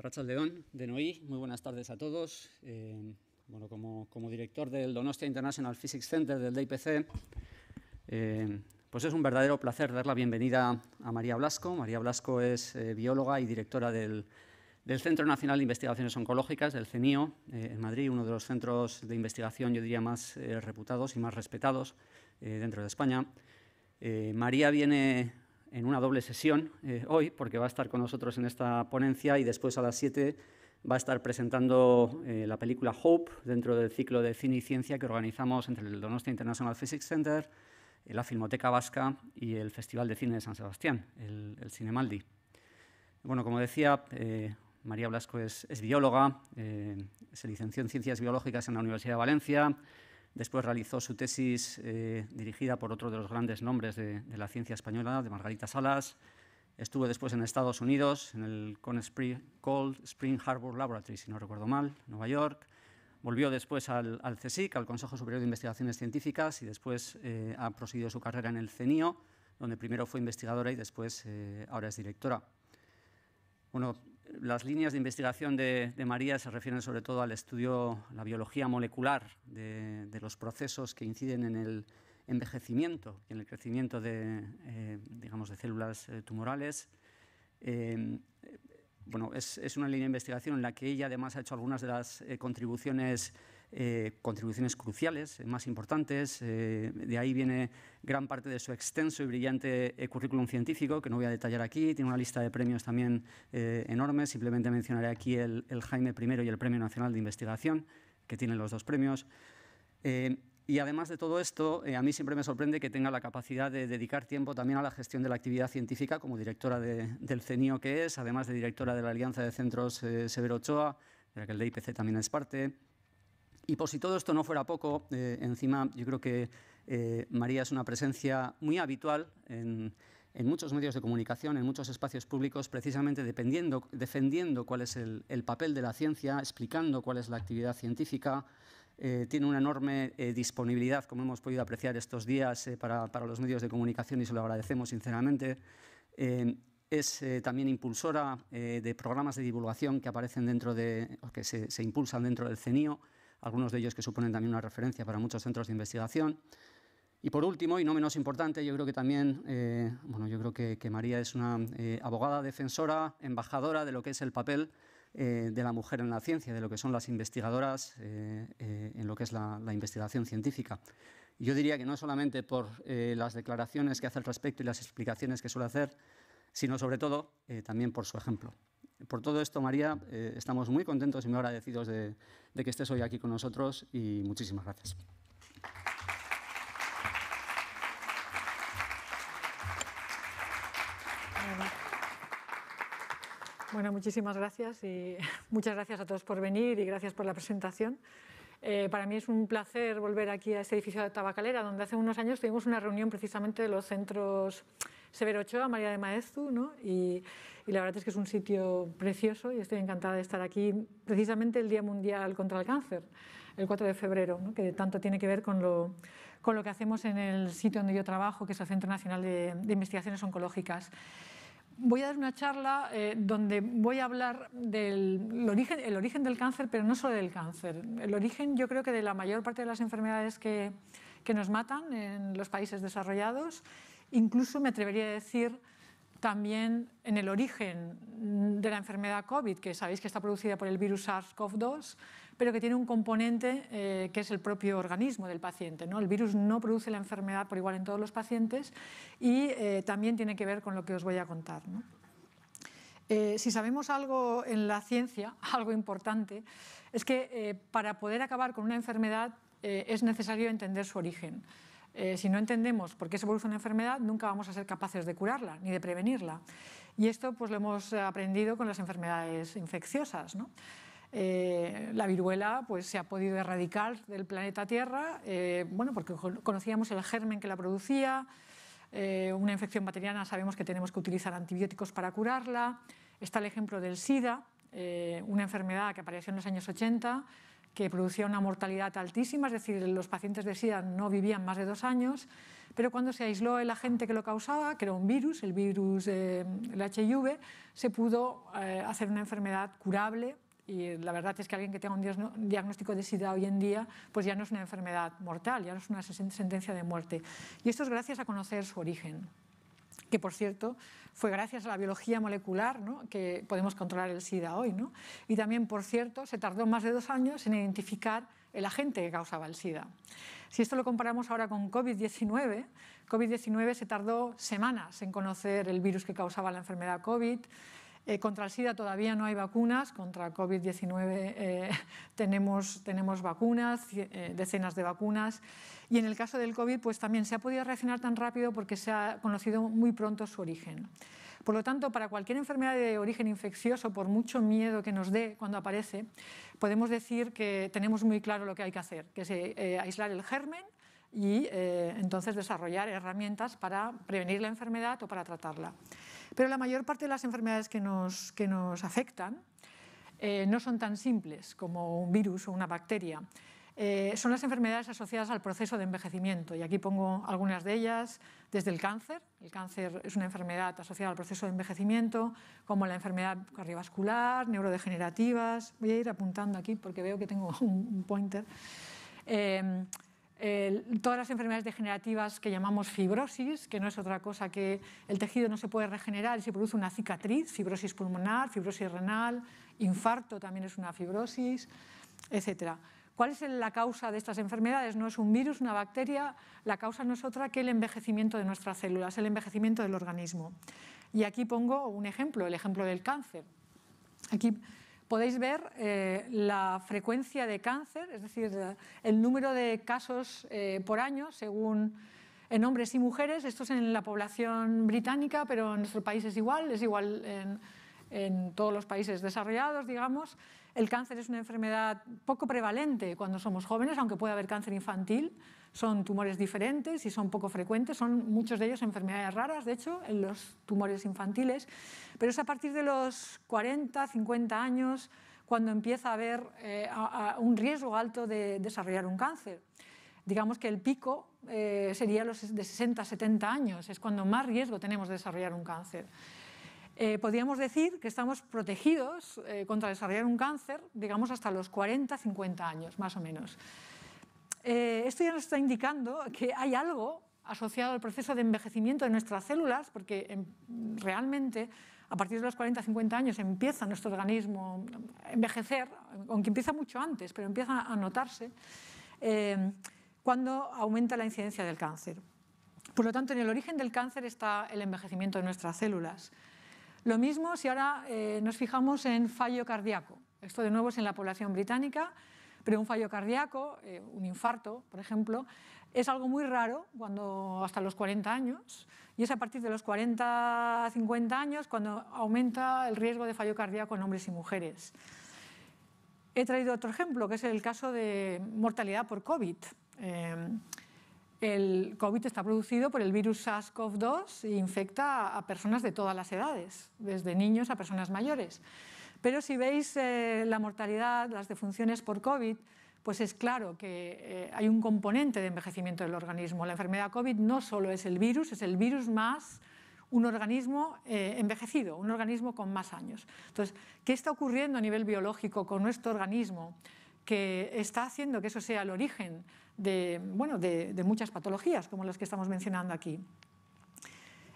Rachel León, de Noí, muy buenas tardes a todos. Eh, bueno, como, director del Donostia International Physics Center del DIPC, eh, pues es un verdadero placer dar la bienvenida a María Blasco. María Blasco es eh, bióloga y directora del, del, Centro Nacional de Investigaciones Oncológicas, del CENIO, en Madrid, uno de los centros de investigación, yo diría, más reputados y más respetados dentro de España. María viene en una doble sesión eh, hoy, porque va a estar con nosotros en esta ponencia y después a las 7 va a estar presentando eh, la película Hope dentro del ciclo de cine y ciencia que organizamos entre el Donostia International Physics Center, la Filmoteca Vasca y el Festival de Cine de San Sebastián, el, Cinemaldi. Bueno, como decía, eh, María Blasco es bióloga, se licenció en Ciencias Biológicas en la Universidad de Valencia, Después realizó su tesis eh, dirigida por otro de los grandes nombres de, la ciencia española, de Margarita Salas. Estuvo después en Estados Unidos, en el Cold Spring Harbor Laboratory, si no recuerdo mal, Nueva York. Volvió después al, al CSIC, al Consejo Superior de Investigaciones Científicas, y después eh, ha proseguido su carrera en el CENIO, donde primero fue investigadora y después eh, ahora es directora. Las líneas de investigación de, María se refieren sobre todo al estudio, la biología molecular de, los procesos que inciden en el envejecimiento y en el crecimiento de, eh, digamos, de células eh, tumorales. Eh, bueno, es, es, una línea de investigación en la que ella además ha hecho algunas de las contribuciones eh, contribuciones cruciales, eh, más importantes. Eh, de ahí viene gran parte de su extenso y brillante currículum científico, que no voy a detallar aquí. Tiene una lista de premios también enorme. Simplemente mencionaré aquí el, Jaime I y el Premio Nacional de Investigación, que tienen los dos premios. Y además de todo esto, a mí siempre me sorprende que tenga la capacidad de dedicar tiempo también a la gestión de la actividad científica como directora del CENIO que es, además de directora de la Alianza de Centros Severo Ochoa, de la que el DIPC también es parte, y por si todo esto no fuera poco, eh, encima yo creo que eh, María es una presencia muy habitual en, muchos medios de comunicación, en muchos espacios públicos, precisamente defendiendo cuál es el, papel de la ciencia, explicando cuál es la actividad científica. Eh, tiene una enorme disponibilidad, como hemos podido apreciar estos días, para, los medios de comunicación y se lo agradecemos sinceramente es también impulsora de programas de divulgación que aparecen dentro de, que se, se impulsan dentro del CENIO algunos de ellos que suponen también una referencia para muchos centros de investigación. Y por último, y no menos importante, yo creo que también, eh, bueno, yo creo que, que María es una eh, abogada, defensora, embajadora de lo que es el papel eh, de la mujer en la ciencia, de lo que son las investigadoras en lo que es la, investigación científica. Yo diría que no solamente por las declaraciones que hace al respecto y las explicaciones que suele hacer, sino sobre todo también por su ejemplo. Por todo esto, María, eh, estamos muy contentos y muy agradecidos de, que estés hoy aquí con nosotros y muchísimas gracias. Bueno, muchísimas gracias y muchas gracias a todos por venir y gracias por la presentación. Eh, para mí es un placer volver aquí a este edificio de Tabacalera, donde hace unos años tuvimos una reunión precisamente de los centros Severo Ochoa, María de Maestu, ¿no? Y, la verdad es que es un sitio precioso y estoy encantada de estar aquí precisamente el Día Mundial contra el Cáncer, el 4 de febrero, que tanto tiene que ver con lo, que hacemos en el sitio donde yo trabajo, que es el Centro Nacional de, Investigaciones Oncológicas voy a dar una charla eh, donde voy a hablar del origen, el origen del cáncer, pero no solo del cáncer. El origen, yo creo que de la mayor parte de las enfermedades que, que nos matan en los países desarrollados Incluso me atrevería a decir también en el origen de la enfermedad COVID, que sabéis que está producida por el virus SARS-CoV-2, pero que tiene un componente eh, que es el propio organismo del paciente. El virus no produce la enfermedad por igual en todos los pacientes y eh, también tiene que ver con lo que os voy a contar. Eh, si sabemos algo en la ciencia, algo importante, es que para poder acabar con una enfermedad es necesario entender su origen. Eh, si no entendemos por qué se produce una enfermedad, nunca vamos a ser capaces de curarla ni de prevenirla. Y esto pues, lo hemos aprendido con las enfermedades infecciosas. Eh, la viruela pues, se ha podido erradicar del planeta Tierra eh, bueno, porque conocíamos el germen que la producía, una infección bacteriana sabemos que tenemos que utilizar antibióticos para curarla, está el ejemplo del SIDA, una enfermedad que apareció en los años 80 que producía una mortalidad altísima, es decir, los pacientes de SIDA no vivían más de dos años, pero cuando se aisló el agente que lo causaba, que era un virus, el virus, HIV, eh, se pudo eh, hacer una enfermedad curable y eh, la verdad es que alguien que tenga un diagnóstico de SIDA hoy en día, pues ya no es una enfermedad mortal, ya no es una sentencia de muerte. Y esto es gracias a conocer su origen que por cierto fue gracias a la biología molecular que podemos controlar el SIDA hoy. Y también, por cierto, se tardó más de dos años en identificar el agente que causaba el SIDA. Si esto lo comparamos ahora con COVID-19, COVID-19 se tardó semanas en conocer el virus que causaba la enfermedad COVID, eh, contra el SIDA todavía no hay vacunas, contra el COVID-19 eh, tenemos, tenemos vacunas, eh, decenas de vacunas. Y en el caso del COVID, pues también se ha podido reaccionar tan rápido porque se ha conocido muy pronto su origen. Por lo tanto, para cualquier enfermedad de origen infeccioso, por mucho miedo que nos dé cuando aparece, podemos decir que tenemos muy claro lo que hay que hacer, que es aislar el germen, y entonces desarrollar herramientas para prevenir la enfermedad o para tratarla. Pero la mayor parte de las enfermedades que nos, que nos afectan eh, no son tan simples como un virus o una bacteria. Eh, son las enfermedades asociadas al proceso de envejecimiento. Y aquí pongo algunas de ellas, desde el cáncer. El cáncer es una enfermedad asociada al proceso de envejecimiento, como la enfermedad cardiovascular, neurodegenerativas. Voy a ir apuntando aquí porque veo que tengo un, pointer. Eh, todas las enfermedades degenerativas que llamamos fibrosis, que no es otra cosa que el tejido no se puede regenerar y se produce una cicatriz, fibrosis pulmonar, fibrosis renal, infarto también es una fibrosis, etc. ¿Cuál es la causa de estas enfermedades? No es un virus, una bacteria, la causa no es otra que el envejecimiento de nuestras células, el envejecimiento del organismo. Y aquí pongo un ejemplo, el ejemplo del cáncer. Aquí podéis ver eh, la frecuencia de cáncer, es decir, el número de casos eh, por año según en hombres y mujeres. Esto es en la población británica, pero en nuestro país es igual, es igual en todos los países desarrollados, digamos. El cáncer es una enfermedad poco prevalente cuando somos jóvenes, aunque puede haber cáncer infantil son tumores diferentes y son poco frecuentes, son muchos de ellos enfermedades raras, de hecho, en los tumores infantiles, pero es a partir de los 40, 50 años cuando empieza a haber eh, un riesgo alto de desarrollar un cáncer. Digamos que el pico eh, sería los de 60, 70 años, es cuando más riesgo tenemos de desarrollar un cáncer. Eh, podríamos decir que estamos protegidos contra desarrollar un cáncer, digamos, hasta los 40, 50 años, más o menos. Eh, esto ya nos está indicando que hay algo asociado al proceso de envejecimiento de nuestras células, porque em, realmente a partir de los 40-50 años empieza nuestro organismo a envejecer, aunque empieza mucho antes, pero empieza a notarse, em, cuando aumenta la incidencia del cáncer. Por lo tanto, en el origen del cáncer está el envejecimiento de nuestras células. Lo mismo si ahora eh, nos fijamos en fallo cardíaco. Esto de nuevo es en la población británica. Pero un fallo cardíaco, eh, un infarto, por ejemplo, es algo muy raro cuando hasta los 40 años y es a partir de los 40, 50 años cuando aumenta el riesgo de fallo cardíaco en hombres y mujeres. He traído otro ejemplo, que es el caso de mortalidad por COVID. Eh, el COVID está producido por el virus SARS-CoV-2 e infecta a personas de todas las edades, desde niños a personas mayores. Pero si veis eh, la mortalidad, las defunciones por COVID, pues es claro que eh, hay un componente de envejecimiento del organismo. La enfermedad COVID no solo es el virus, es el virus más un organismo eh, envejecido, un organismo con más años. Entonces, ¿qué está ocurriendo a nivel biológico con nuestro organismo que está haciendo que eso sea el origen de, de muchas patologías como las que estamos mencionando aquí?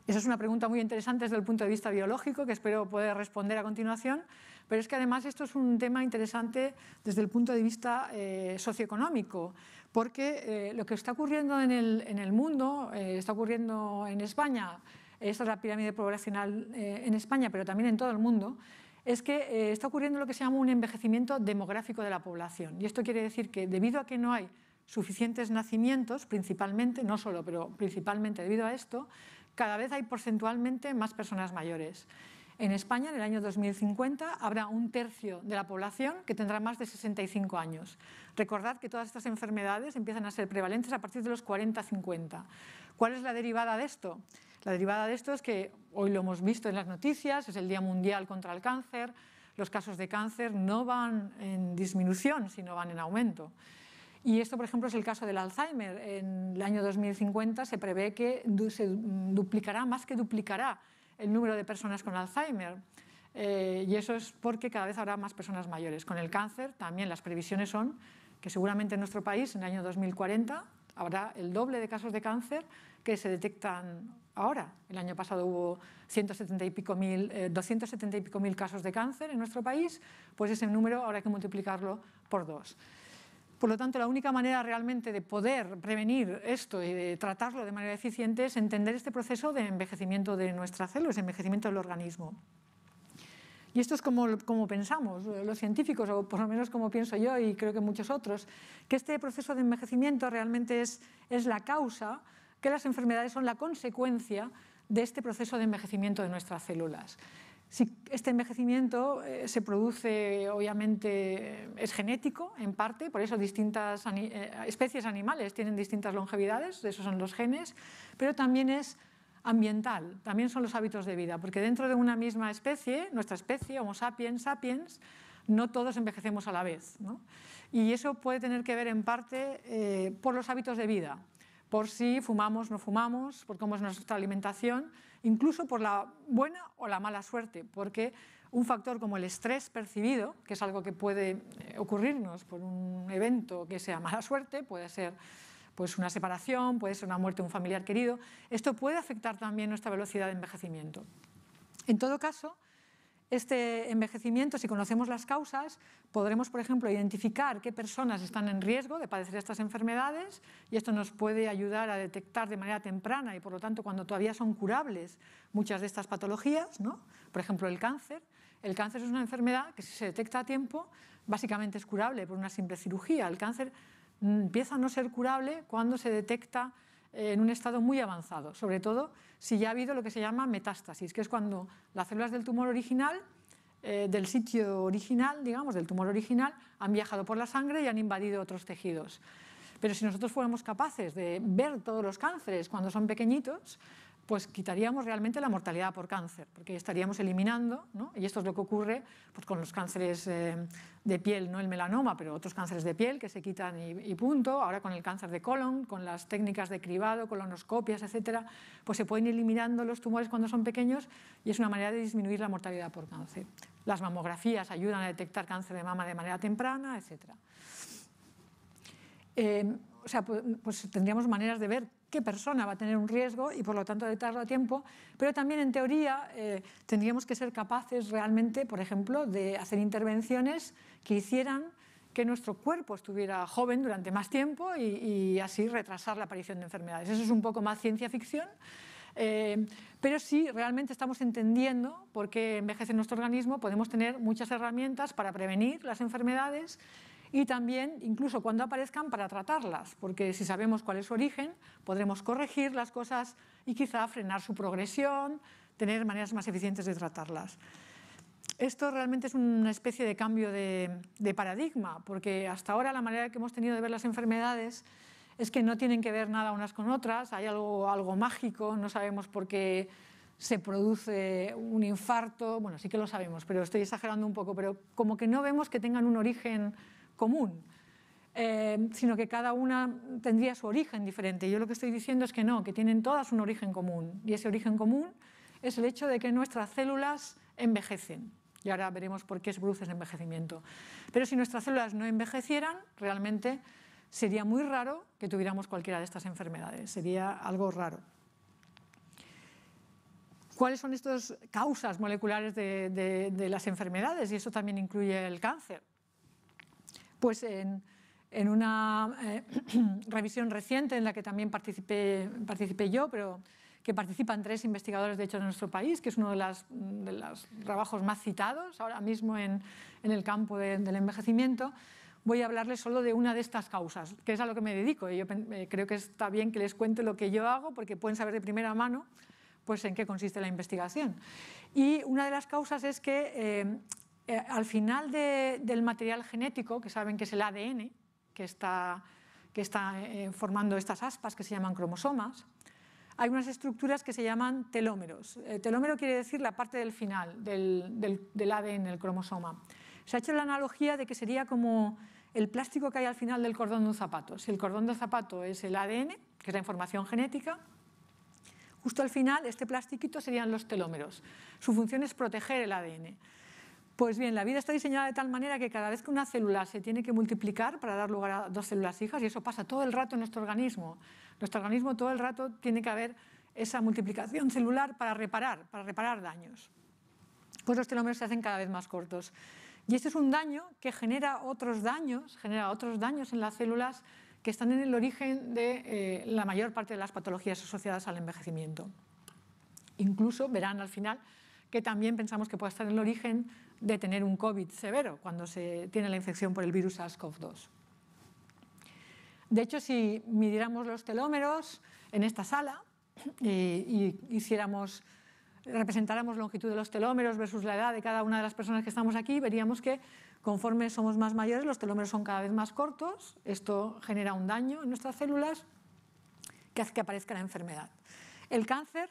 Esa es una pregunta muy interesante desde el punto de vista biológico que espero poder responder a continuación pero es que además esto es un tema interesante desde el punto de vista eh, socioeconómico, porque eh, lo que está ocurriendo en el, mundo, eh, está ocurriendo en España, esta es la pirámide poblacional en España, pero también en todo el mundo, es que está ocurriendo lo que se llama un envejecimiento demográfico de la población. Y esto quiere decir que debido a que no hay suficientes nacimientos, principalmente, no solo, pero principalmente debido a esto, cada vez hay porcentualmente más personas mayores. En España, en el año 2050, habrá un tercio de la población que tendrá más de 65 años. Recordad que todas estas enfermedades empiezan a ser prevalentes a partir de los 40-50. ¿Cuál es la derivada de esto? La derivada de esto es que hoy lo hemos visto en las noticias, es el Día Mundial contra el Cáncer, los casos de cáncer no van en disminución, sino van en aumento. Y esto, por ejemplo, es el caso del Alzheimer. En el año 2050 se prevé que se duplicará, más que duplicará el número de personas con Alzheimer. Eh, y eso es porque cada vez habrá más personas mayores. Con el cáncer también las previsiones son que seguramente en nuestro país en el año 2040 habrá el doble de casos de cáncer que se detectan ahora. El año pasado hubo 170 270 eh, y pico mil casos de cáncer en nuestro país, pues ese número habrá que multiplicarlo por dos. Por lo tanto, la única manera realmente de poder prevenir esto y de tratarlo de manera eficiente es entender este proceso de envejecimiento de nuestras células, envejecimiento del organismo. Y esto es como, pensamos los científicos, o por lo menos como pienso yo y creo que muchos otros, que este proceso de envejecimiento realmente es la causa, que las enfermedades son la consecuencia de este proceso de envejecimiento de nuestras células. Si este envejecimiento eh, se produce, obviamente, es genético en parte, por eso distintas eh, especies animales tienen distintas longevidades, esos son los genes, pero también es ambiental, también son los hábitos de vida, porque dentro de una misma especie, nuestra especie, Homo sapiens sapiens, no todos envejecemos a la vez. Y eso puede tener que ver en parte eh, por los hábitos de vida por si fumamos, no fumamos, por cómo es nuestra alimentación, incluso por la buena o la mala suerte, porque un factor como el estrés percibido, que es algo que puede eh, ocurrirnos por un evento que sea mala suerte, puede ser pues una separación, puede ser una muerte de un familiar querido, esto puede afectar también nuestra velocidad de envejecimiento. En todo caso, este envejecimiento, si conocemos las causas, podremos, por ejemplo, identificar qué personas están en riesgo de padecer estas enfermedades y esto nos puede ayudar a detectar de manera temprana y, por lo tanto, cuando todavía son curables muchas de estas patologías, ¿no? por ejemplo, el cáncer. El cáncer es una enfermedad que si se detecta a tiempo, básicamente es curable por una simple cirugía. El cáncer mm, empieza a no ser curable cuando se detecta eh, en un estado muy avanzado, sobre todo si ya ha habido lo que se llama metástasis, que es cuando las células del tumor original, eh, del sitio original, digamos, del tumor original, han viajado por la sangre y han invadido otros tejidos. Pero si nosotros fuéramos capaces de ver todos los cánceres cuando son pequeñitos, pues quitaríamos realmente la mortalidad por cáncer, porque estaríamos eliminando, y esto es lo que ocurre pues, con los cánceres eh, de piel, no el melanoma, pero otros cánceres de piel que se quitan y, punto, ahora con el cáncer de colon, con las técnicas de cribado, colonoscopias, etcétera, pues se pueden ir eliminando los tumores cuando son pequeños y es una manera de disminuir la mortalidad por cáncer. Las mamografías ayudan a detectar cáncer de mama de manera temprana, etcétera. Eh, o sea, pues, pues, tendríamos maneras de ver qué persona va a tener un riesgo y por lo tanto detectarlo a tiempo, pero también en teoría eh, tendríamos que ser capaces realmente, por ejemplo, de hacer intervenciones que hicieran que nuestro cuerpo estuviera joven durante más tiempo y, así retrasar la aparición de enfermedades. Eso es un poco más ciencia ficción. Eh, pero si realmente estamos entendiendo por qué envejece nuestro organismo, podemos tener muchas herramientas para prevenir las enfermedades y también incluso cuando aparezcan para tratarlas, porque si sabemos cuál es su origen, podremos corregir las cosas y quizá frenar su progresión, tener maneras más eficientes de tratarlas. Esto realmente es una especie de cambio de, paradigma, porque hasta ahora la manera que hemos tenido de ver las enfermedades es que no tienen que ver nada unas con otras, hay algo, algo mágico, no sabemos por qué se produce un infarto, bueno, sí que lo sabemos, pero estoy exagerando un poco, pero como que no vemos que tengan un origen común, eh, sino que cada una tendría su origen diferente. Yo lo que estoy diciendo es que no, que tienen todas un origen común. Y ese origen común es el hecho de que nuestras células envejecen. Y ahora veremos por qué es bruces el envejecimiento. Pero si nuestras células no envejecieran, realmente sería muy raro que tuviéramos cualquiera de estas enfermedades. Sería algo raro. ¿Cuáles son estas causas moleculares de las enfermedades? Y eso también incluye el cáncer pues en, una eh, revisión reciente en la que también participé, participé yo, pero que participan tres investigadores, de hecho, en nuestro país, que es uno de, de los trabajos más citados ahora mismo en, el campo del envejecimiento, voy a hablarles solo de una de estas causas, que es a lo que me dedico. Y yo eh, creo que está bien que les cuente lo que yo hago, porque pueden saber de primera mano pues, en qué consiste la investigación. Y una de las causas es que eh, eh, al final del material genético, que saben que es el ADN, que está, eh, formando estas aspas que se llaman cromosomas, hay unas estructuras que se llaman telómeros. Eh, telómero quiere decir la parte del final del, del, del ADN, el cromosoma. Se ha hecho la analogía de que sería como el plástico que hay al final del cordón de un zapato. Si el cordón del zapato es el ADN, que es la información genética, justo al final este plastiquito serían los telómeros. Su función es proteger el ADN. Pues bien, la vida está diseñada de tal manera que cada vez que una célula se tiene que multiplicar para dar lugar a dos células hijas, y eso pasa todo el rato en nuestro organismo, nuestro organismo todo el rato tiene que haber esa multiplicación celular para reparar, para reparar daños. Pues los telómeros se hacen cada vez más cortos. Y este es un daño que genera otros daños, genera otros daños en las células que están en el origen de eh, la mayor parte de las patologías asociadas al envejecimiento. Incluso verán al final que también pensamos que puede estar en el origen de tener un COVID severo cuando se tiene la infección por el virus SARS-CoV-2. De hecho, si midiéramos los telómeros en esta sala eh, y hiciéramos, representáramos longitud de los telómeros versus la edad de cada una de las personas que estamos aquí, veríamos que conforme somos más mayores, los telómeros son cada vez más cortos. Esto genera un daño en nuestras células que hace que aparezca la enfermedad. El cáncer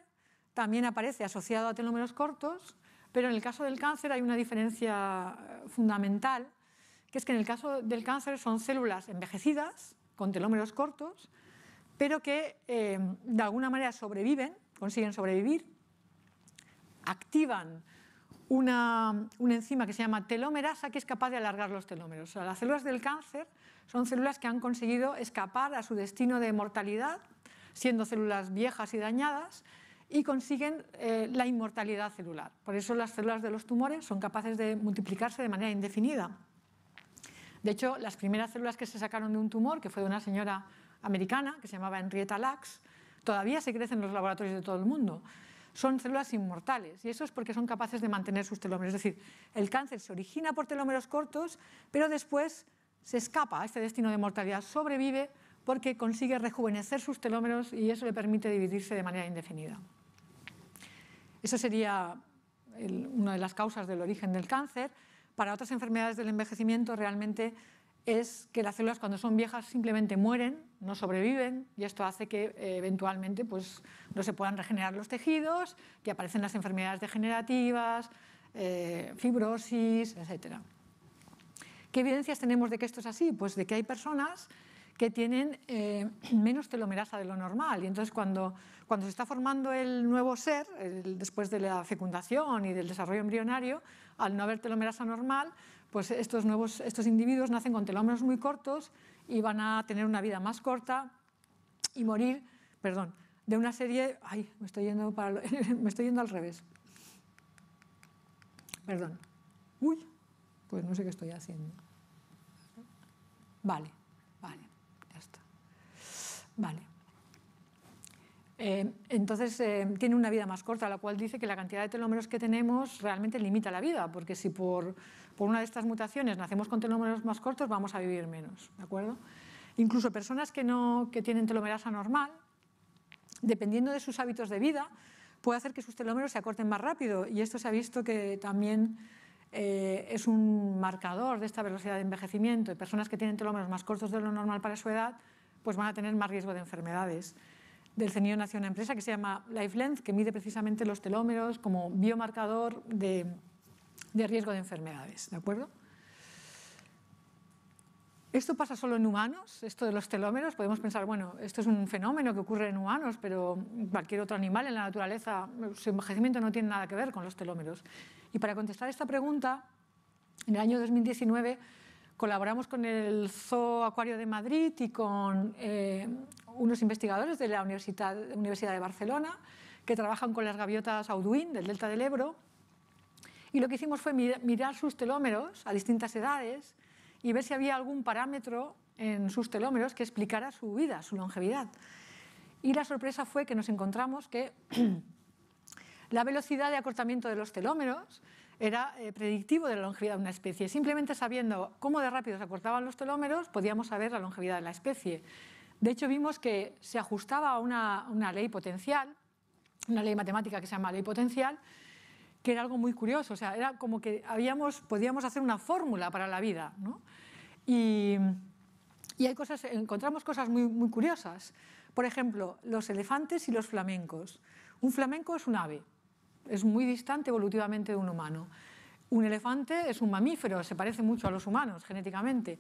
también aparece asociado a telómeros cortos pero en el caso del cáncer hay una diferencia eh, fundamental, que es que en el caso del cáncer son células envejecidas, con telómeros cortos, pero que eh, de alguna manera sobreviven, consiguen sobrevivir, activan una, enzima que se llama telomerasa que es capaz de alargar los telómeros. las células del cáncer son células que han conseguido escapar a su destino de mortalidad, siendo células viejas y dañadas, y consiguen eh, la inmortalidad celular. Por eso las células de los tumores son capaces de multiplicarse de manera indefinida. De hecho, las primeras células que se sacaron de un tumor, que fue de una señora americana que se llamaba Henrietta Lacks, todavía se crecen en los laboratorios de todo el mundo. Son células inmortales y eso es porque son capaces de mantener sus telómeros. Es decir, el cáncer se origina por telómeros cortos, pero después se escapa a este destino de mortalidad, sobrevive porque consigue rejuvenecer sus telómeros y eso le permite dividirse de manera indefinida eso sería una de las causas del origen del cáncer. Para otras enfermedades del envejecimiento realmente es que las células cuando son viejas simplemente mueren, no sobreviven y esto hace que eh, eventualmente pues, no se puedan regenerar los tejidos, que aparecen las enfermedades degenerativas, eh, fibrosis, etc. ¿Qué evidencias tenemos de que esto es así? Pues de que hay personas que tienen eh, menos telomerasa de lo normal y entonces cuando cuando se está formando el nuevo ser, después de la fecundación y del desarrollo embrionario, al no haber telomerasa normal, pues estos, nuevos, estos individuos nacen con telómeros muy cortos y van a tener una vida más corta y morir, perdón, de una serie... Ay, me estoy yendo, para, me estoy yendo al revés. Perdón. Uy, pues no sé qué estoy haciendo. Vale, vale, ya está. Vale. Eh, entonces eh, tiene una vida más corta, la cual dice que la cantidad de telómeros que tenemos realmente limita la vida, porque si por, una de estas mutaciones nacemos con telómeros más cortos, vamos a vivir menos. ¿de acuerdo? Incluso personas que, no, tienen telomerasa normal, dependiendo de sus hábitos de vida, puede hacer que sus telómeros se acorten más rápido y esto se ha visto que también eh, es un marcador de esta velocidad de envejecimiento. Y personas que tienen telómeros más cortos de lo normal para su edad, pues van a tener más riesgo de enfermedades del CENIO nació una empresa que se llama LifeLens, que mide precisamente los telómeros como biomarcador de, de riesgo de enfermedades. ¿De acuerdo? Esto pasa solo en humanos, esto de los telómeros. Podemos pensar, bueno, esto es un fenómeno que ocurre en humanos, pero cualquier otro animal en la naturaleza, su envejecimiento no tiene nada que ver con los telómeros. Y para contestar esta pregunta, en el año 2019 colaboramos con el Zoo Acuario de Madrid y con eh, unos investigadores de la Universidad, de Barcelona que trabajan con las gaviotas Auduín del Delta del Ebro. Y lo que hicimos fue mirar sus telómeros a distintas edades y ver si había algún parámetro en sus telómeros que explicara su vida, su longevidad. Y la sorpresa fue que nos encontramos que la velocidad de acortamiento de los telómeros era eh, predictivo de la longevidad de una especie. Simplemente sabiendo cómo de rápido se acortaban los telómeros, podíamos saber la longevidad de la especie. De hecho, vimos que se ajustaba a una, ley potencial, una ley matemática que se llama ley potencial, que era algo muy curioso. O sea, era como que habíamos, podíamos hacer una fórmula para la vida. Y, hay cosas, encontramos cosas muy, muy curiosas. Por ejemplo, los elefantes y los flamencos. Un flamenco es un ave, es muy distante evolutivamente de un humano. Un elefante es un mamífero, se parece mucho a los humanos genéticamente.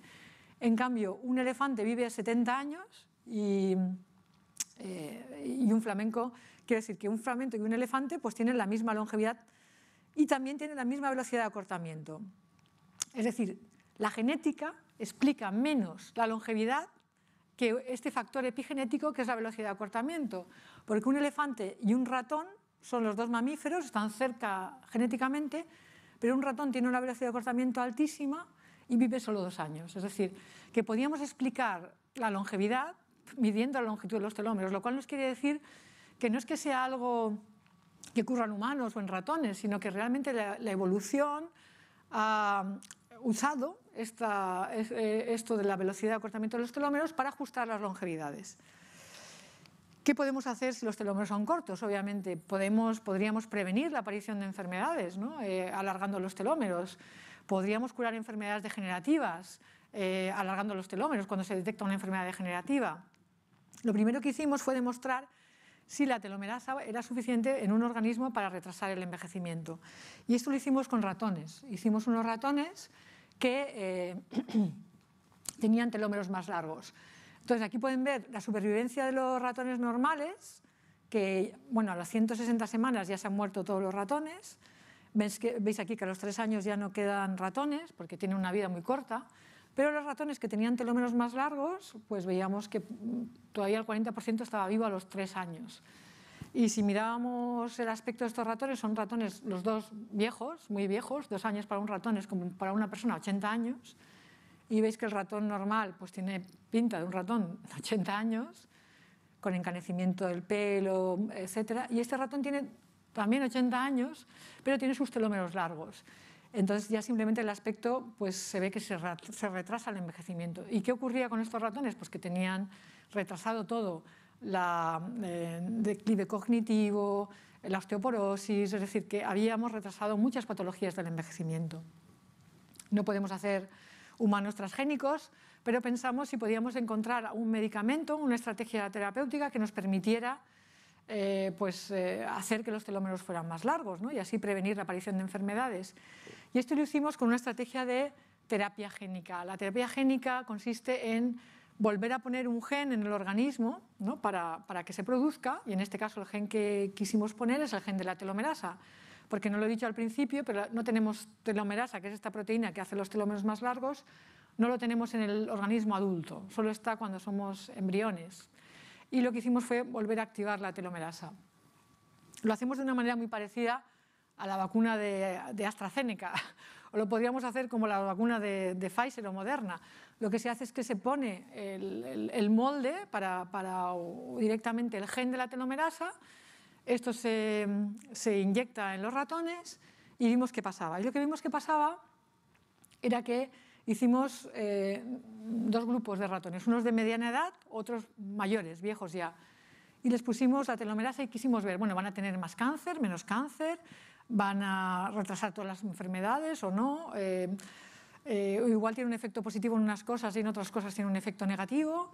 En cambio, un elefante vive 70 años eh, y, un flamenco, quiere decir que un flamenco y un elefante pues tienen la misma longevidad y también tienen la misma velocidad de acortamiento. Es decir, la genética explica menos la longevidad que este factor epigenético que es la velocidad de acortamiento, porque un elefante y un ratón son los dos mamíferos, están cerca genéticamente, pero un ratón tiene una velocidad de acortamiento altísima y vive solo dos años. Es decir, que podíamos explicar la longevidad midiendo la longitud de los telómeros, lo cual nos quiere decir que no es que sea algo que ocurra en humanos o en ratones, sino que realmente la, evolución ha usado eh, esto de la velocidad de acortamiento de los telómeros para ajustar las longevidades. ¿Qué podemos hacer si los telómeros son cortos? Obviamente, podemos, podríamos prevenir la aparición de enfermedades eh, alargando los telómeros. Podríamos curar enfermedades degenerativas eh, alargando los telómeros cuando se detecta una enfermedad degenerativa. Lo primero que hicimos fue demostrar si la telomerasa era suficiente en un organismo para retrasar el envejecimiento. Y esto lo hicimos con ratones. Hicimos unos ratones que eh, tenían telómeros más largos. Entonces aquí pueden ver la supervivencia de los ratones normales, que bueno, a las 160 semanas ya se han muerto todos los ratones. Veis, aquí que a los tres años ya no quedan ratones porque tienen una vida muy corta. Pero los ratones que tenían telómeros más largos, pues veíamos que todavía el 40% estaba vivo a los tres años. Y si mirábamos el aspecto de estos ratones, son ratones los dos viejos, muy viejos, dos años para un ratón es como para una persona 80 años y veis que el ratón normal pues tiene pinta de un ratón de 80 años, con encanecimiento del pelo, etc. Y este ratón tiene también 80 años, pero tiene sus telómeros largos. Entonces ya simplemente el aspecto pues se ve que se, retrasa el envejecimiento. ¿Y qué ocurría con estos ratones? Pues que tenían retrasado todo, el eh, declive cognitivo, la osteoporosis, es decir, que habíamos retrasado muchas patologías del envejecimiento. No podemos hacer humanos transgénicos, pero pensamos si podíamos encontrar un medicamento, una estrategia terapéutica que nos permitiera eh, pues, eh, hacer que los telómeros fueran más largos ¿no? y así prevenir la aparición de enfermedades. Y esto lo hicimos con una estrategia de terapia génica. La terapia génica consiste en volver a poner un gen en el organismo ¿no? para, para, que se produzca, y en este caso el gen que quisimos poner es el gen de la telomerasa porque no lo he dicho al principio, pero no tenemos telomerasa, que es esta proteína que hace los telómeros más largos, no lo tenemos en el organismo adulto, solo está cuando somos embriones. Y lo que hicimos fue volver a activar la telomerasa. Lo hacemos de una manera muy parecida a la vacuna de, AstraZeneca, o lo podríamos hacer como la vacuna de, Pfizer o Moderna. Lo que se hace es que se pone el, molde para, para directamente el gen de la telomerasa esto se, inyecta en los ratones y vimos qué pasaba. Y lo que vimos que pasaba era que hicimos eh, dos grupos de ratones, unos de mediana edad, otros mayores, viejos ya. Y les pusimos la telomerasa y quisimos ver, bueno, van a tener más cáncer, menos cáncer, van a retrasar todas las enfermedades o no. Eh, eh, igual tiene un efecto positivo en unas cosas y en otras cosas tiene un efecto negativo.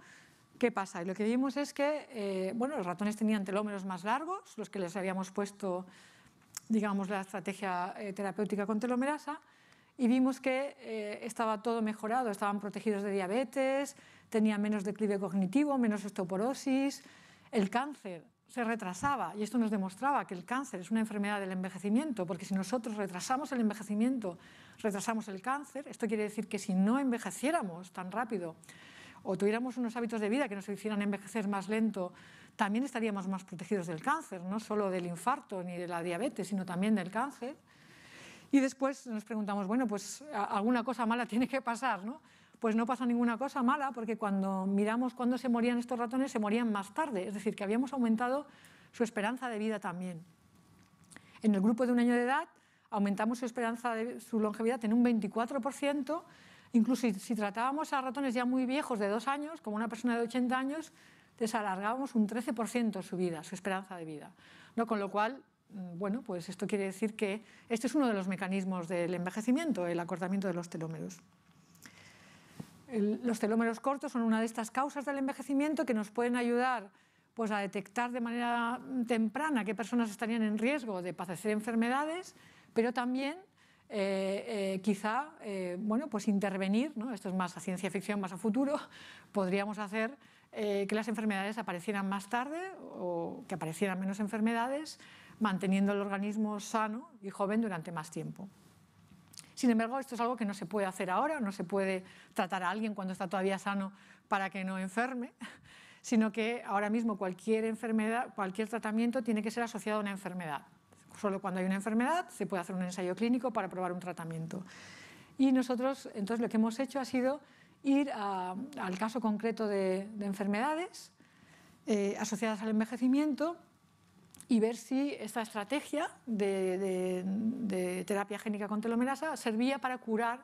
¿Qué pasa? Y lo que vimos es que eh, bueno, los ratones tenían telómeros más largos, los que les habíamos puesto digamos, la estrategia eh, terapéutica con telomerasa, y vimos que eh, estaba todo mejorado, estaban protegidos de diabetes, tenían menos declive cognitivo, menos osteoporosis, el cáncer se retrasaba, y esto nos demostraba que el cáncer es una enfermedad del envejecimiento, porque si nosotros retrasamos el envejecimiento, retrasamos el cáncer, esto quiere decir que si no envejeciéramos tan rápido, o tuviéramos unos hábitos de vida que nos hicieran envejecer más lento, también estaríamos más protegidos del cáncer, no solo del infarto ni de la diabetes, sino también del cáncer. Y después nos preguntamos, bueno, pues alguna cosa mala tiene que pasar, ¿no? Pues no pasa ninguna cosa mala porque cuando miramos cuándo se morían estos ratones, se morían más tarde, es decir, que habíamos aumentado su esperanza de vida también. En el grupo de un año de edad aumentamos su esperanza de su longevidad en un 24% Incluso si, tratábamos a ratones ya muy viejos de dos años, como una persona de 80 años, desalargábamos un 13% su vida, su esperanza de vida. Con lo cual, mm, bueno, pues esto quiere decir que este es uno de los mecanismos del envejecimiento, el acortamiento de los telómeros. los telómeros cortos son una de estas causas del envejecimiento que nos pueden ayudar pues, a detectar de manera mm, temprana qué personas estarían en riesgo de padecer enfermedades, pero también eh, eh, quizá eh, bueno, pues intervenir, esto es más a ciencia ficción, más a futuro, podríamos hacer que las enfermedades aparecieran más tarde o que aparecieran menos enfermedades, manteniendo el organismo sano y joven durante más tiempo. Sin embargo, esto es algo que no se puede hacer ahora, no se puede tratar a alguien cuando está todavía sano para que no enferme, sino que ahora mismo cualquier enfermedad, cualquier tratamiento tiene que ser asociado a una enfermedad. Solo cuando hay una enfermedad se puede hacer un ensayo clínico para probar un tratamiento. Y nosotros, entonces, lo que hemos hecho ha sido ir al caso concreto de, enfermedades eh, asociadas al envejecimiento y ver si esta estrategia de, terapia génica con telomerasa servía para curar